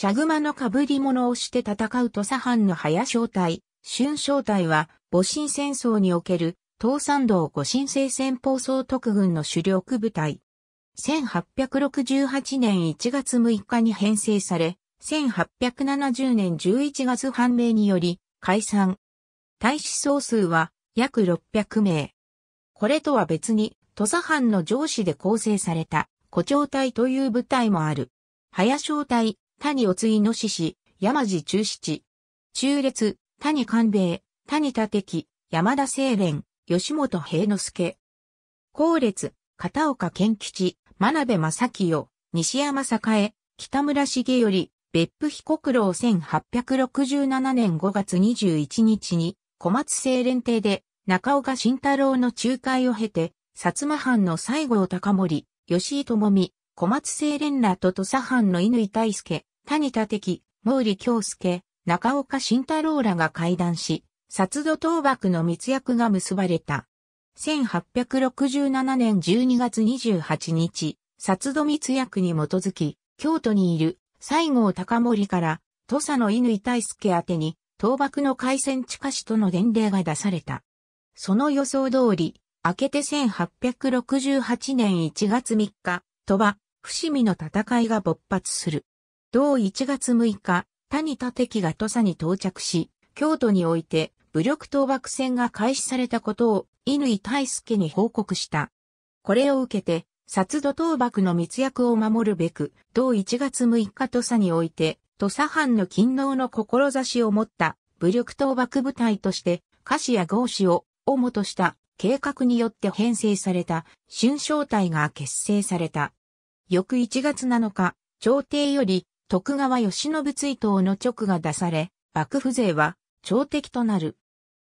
シャグマの被り物をして戦う土佐藩の早正体、春正体は、戊辰戦争における、東山道五神聖戦法総督軍の主力部隊。1868年1月6日に編成され、1870年11月判明により、解散。大使総数は、約600名。これとは別に、土佐藩の上司で構成された、古町隊という部隊もある。早正隊、谷おついのしし、山地中七。中列、谷官兵衛、谷立木、山田清廉、吉本平之助。後列、片岡健吉、真鍋正清、西山栄、北村よ頼、別府被告郎1867年5月21日に、小松清廉邸で、中岡慎太郎の仲介を経て、薩摩藩の西郷隆盛、吉井智美、小松清廉らと土佐藩の犬井大輔、谷田敵、毛利京介、中岡慎太郎らが会談し、薩土倒幕の密約が結ばれた。1867年12月28日、薩土密約に基づき、京都にいる西郷隆盛から、土佐の犬井大輔宛に、倒幕の開戦地下市との伝令が出された。その予想通り、明けて1868年1月3日、鳥羽、伏見の戦いが勃発する。同1月6日、谷田敵が土佐に到着し、京都において武力討幕戦が開始されたことを乾大輔に報告した。これを受けて、殺土討幕の密約を守るべく、同1月6日土佐において、土佐藩の勤労の志を持った武力討幕部隊として、菓子や合子を、主もとした計画によって編成された、春章隊が結成された。翌1月7日、朝廷より徳川義信追悼の直が出され、幕府勢は、朝敵となる。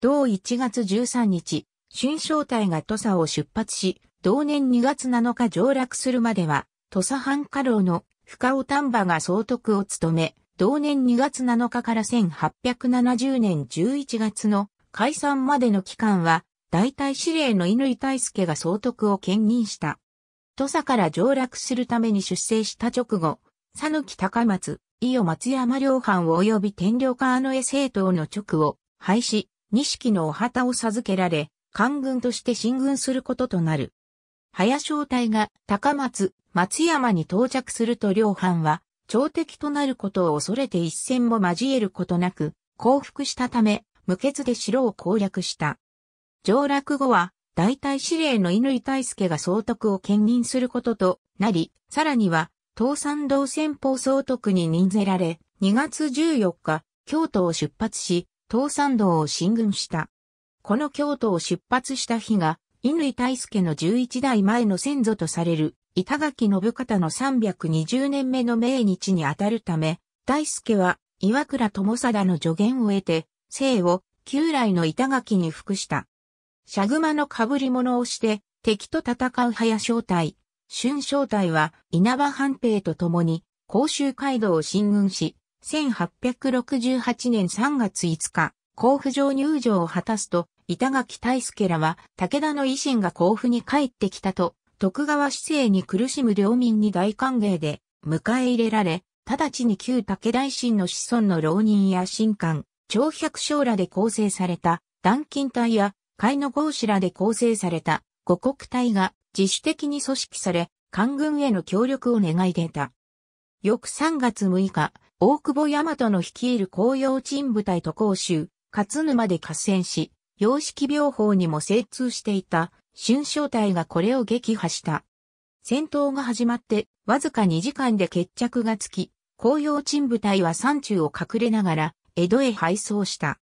同1月13日、春正隊が土佐を出発し、同年2月7日上落するまでは、土佐藩家老の深尾丹波が総督を務め、同年2月7日から1870年11月の解散までの期間は、大隊司令の井大輔が総督を兼任した。土佐から上落するために出征した直後、佐抜高松、伊予松山両藩及び天領川の江政党の直を廃止、錦のお旗を授けられ、官軍として進軍することとなる。早正隊が高松、松山に到着すると両藩は、朝敵となることを恐れて一戦も交えることなく、降伏したため、無血で城を攻略した。上落後は、大隊司令の乾大輔が総督を兼任することとなり、さらには、東山道先方総督に任ぜられ、2月14日、京都を出発し、東山道を進軍した。この京都を出発した日が、乾大助の11代前の先祖とされる、板垣信方の320年目の命日にあたるため、大助は、岩倉智貞の助言を得て、生を、旧来の板垣に服した。シャグマの被り物をして、敵と戦う早正体、春正体は稲葉半平と共に甲州街道を進軍し、1868年3月5日、甲府城入城を果たすと、板垣大助らは武田の維新が甲府に帰ってきたと、徳川市政に苦しむ領民に大歓迎で迎え入れられ、直ちに旧武田維新の子孫の浪人や新官、長百姓らで構成された、断金隊や、海の豪士らで構成された、五国隊が自主的に組織され、官軍への協力を願い出た。翌3月6日、大久保大和の率いる紅葉鎮部隊と甲州、勝沼で合戦し、様式病法にも精通していた、春章隊がこれを撃破した。戦闘が始まって、わずか2時間で決着がつき、紅葉鎮部隊は山中を隠れながら、江戸へ敗走した。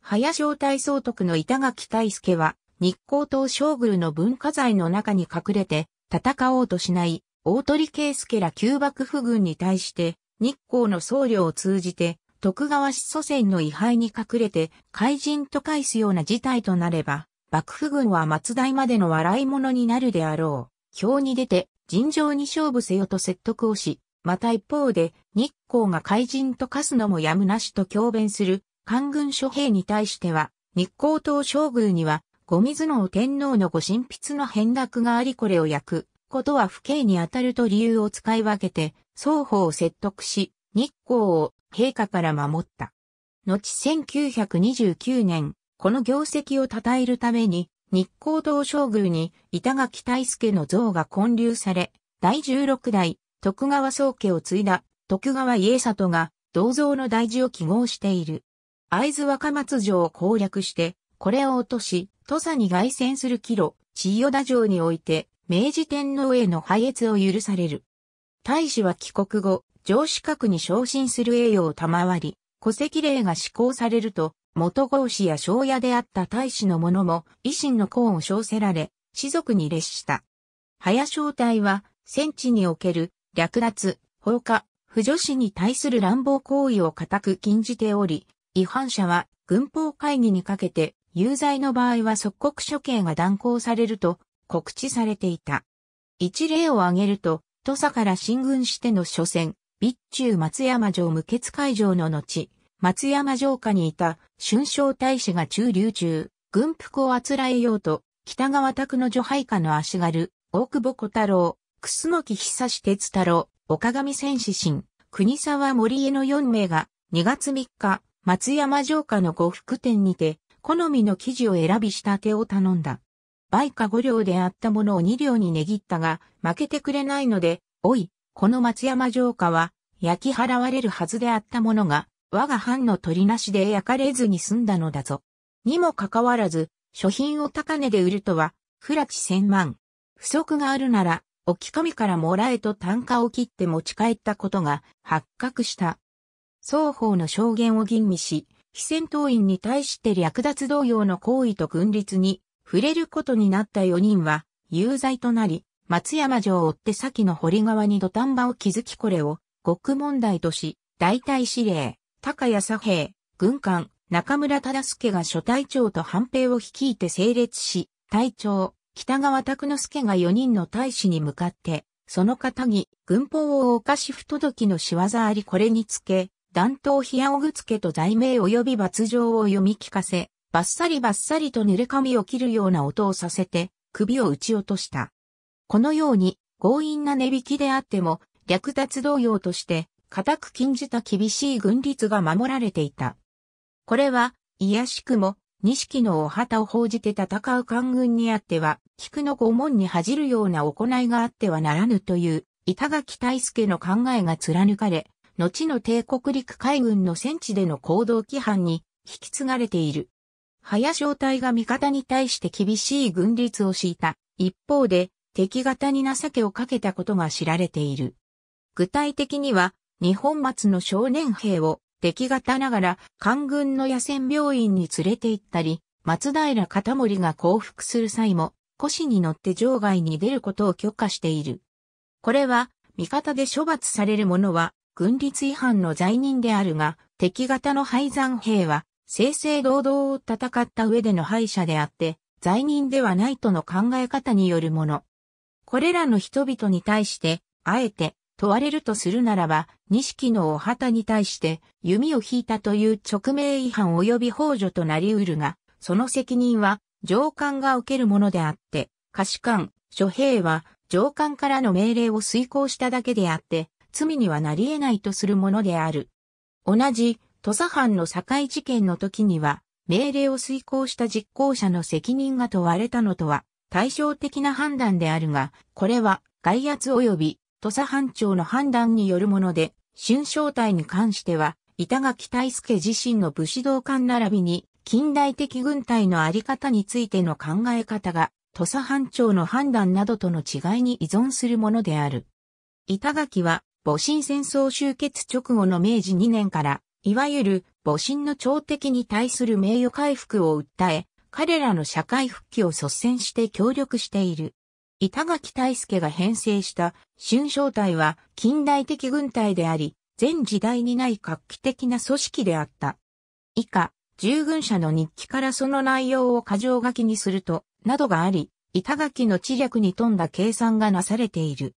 林小隊総督の板垣大助は、日光東将軍の文化財の中に隠れて戦おうとしない大鳥圭介ら旧幕府軍に対して日光の僧侶を通じて徳川始祖先の位牌に隠れて怪人と返すような事態となれば幕府軍は松代までの笑い者になるであろう。表に出て尋常に勝負せよと説得をし、また一方で日光が怪人と化すのもやむなしと強弁する官軍諸兵に対しては日光東将軍には後水能天皇のご神筆の変落がありこれを焼くことは不敬にあたると理由を使い分けて、双方を説得し、日光を陛下から守った。後1929年、この業績を称えるために、日光東将軍に板垣大助の像が建立され、第16代徳川宗家を継いだ徳川家里が銅像の大事を記号している。会津若松城を攻略してこれを落とし、土佐に凱旋する帰路、千代田城において、明治天皇への拝謁を許される。大使は帰国後、上司閣に昇進する栄誉を賜り、戸籍令が施行されると、元郷氏や庄屋であった大使の者も、維新の功を称せられ、士族に列した。早正体は、戦地における、略奪、放火、不女子に対する乱暴行為を固く禁じており、違反者は、軍法会議にかけて、有罪の場合は即刻処刑が断行されると告知されていた。一例を挙げると、土佐から進軍しての初戦、備中松山城無血会場の後、松山城下にいた春章大使が駐留中、軍服をあつらえようと、北川拓の女配下の足軽、大久保小太郎、楠木久志哲太郎、岡上戦士神、国沢森江の4名が、2月3日、松山城下の呉服店にて、好みの生地を選び仕立てを頼んだ。売価5両であったものを2両に値切ったが、負けてくれないので、おい、この松山城下は、焼き払われるはずであったものが、我が藩の鳥なしで焼かれずに済んだのだぞ。にもかかわらず、諸品を高値で売るとは、不らち千万。不足があるなら、おきみからもらえと単価を切って持ち帰ったことが発覚した。双方の証言を吟味し、非戦闘員に対して略奪同様の行為と軍律に触れることになった4人は有罪となり、松山城を追って先の堀川に土壇場を築きこれを極問題とし、大隊司令、高谷左平、軍艦、中村忠助が諸隊長と反兵を率いて整列し、隊長、北川拓之助が4人の大使に向かって、その方に軍法を犯し不届きの仕業ありこれにつけ、断頭ひやおぐつけと罪名及び罰状を読み聞かせ、バッサリバッサリと濡れ髪を切るような音をさせて、首を打ち落とした。このように、強引な値引きであっても、略奪同様として、固く禁じた厳しい軍律が守られていた。これは、いやしくも、錦のお旗を報じて戦う官軍にあっては、菊の御門に恥じるような行いがあってはならぬという、板垣大助の考えが貫かれ、後の帝国陸海軍の戦地での行動規範に引き継がれている。早正隊が味方に対して厳しい軍律を敷いた一方で敵方に情けをかけたことが知られている。具体的には日本末の少年兵を敵方ながら官軍の野戦病院に連れて行ったり、松平片森が降伏する際も、腰に乗って場外に出ることを許可している。これは、味方で処罰される者は、軍律違反の罪人であるが、敵型の敗残兵は、正々堂々を戦った上での敗者であって、罪人ではないとの考え方によるもの。これらの人々に対して、あえて問われるとするならば、錦のお旗に対して弓を引いたという直命違反及び法助となり得るが、その責任は上官が受けるものであって、可視官、諸兵は上官からの命令を遂行しただけであって、罪にはなり得ないとするものである。同じ、土佐藩の堺事件の時には、命令を遂行した実行者の責任が問われたのとは、対照的な判断であるが、これは外圧及び土佐藩長の判断によるもので、春正体に関しては、板垣大助自身の武士道館並びに、近代的軍隊のあり方についての考え方が、土佐藩長の判断などとの違いに依存するものである。板垣は、戊辰戦争終結直後の明治2年から、いわゆる戊辰の朝敵に対する名誉回復を訴え、彼らの社会復帰を率先して協力している。板垣大輔が編成した春正隊は近代的軍隊であり、全時代にない画期的な組織であった。以下、従軍者の日記からその内容を過剰書きにすると、などがあり、板垣の知略に富んだ計算がなされている。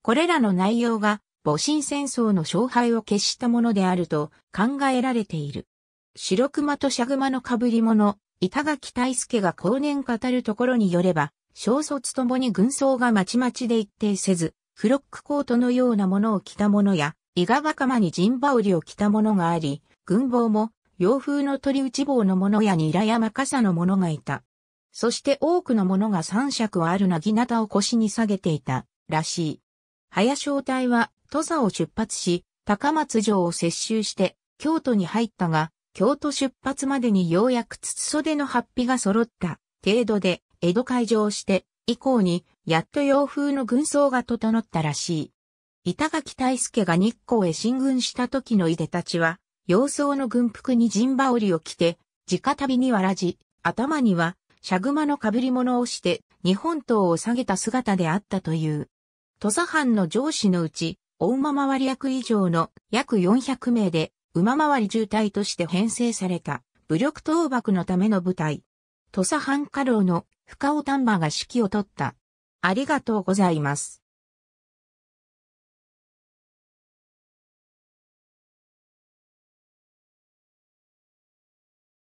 これらの内容が戊辰戦争の勝敗を決したものであると考えられている。白熊とシャグマの被り物、板垣大助が後年語るところによれば、小卒ともに軍装がまちまちで一定せず、フロックコートのようなものを着たものや、伊賀袴に陣羽織を着たものがあり、軍帽も洋風の鳥内棒のものやニラ山マのものがいた。そして多くのものが三尺はあるなぎなたを腰に下げていた、らしい。早正体は土佐を出発し、高松城を接収して、京都に入ったが、京都出発までにようやく筒袖の発皮が揃った程度で、江戸会場をして、以降に、やっと洋風の軍装が整ったらしい。板垣大助が日光へ進軍した時の井でたちは、洋装の軍服に陣羽織を着て、直旅にわらじ、頭には、シャグマの被り物をして、日本刀を下げた姿であったという。土佐藩の上司のうち、大馬回り役以上の約400名で馬回り渋滞として編成された武力倒幕のための部隊。土佐半家老の深尾丹波が指揮を取った。ありがとうございます。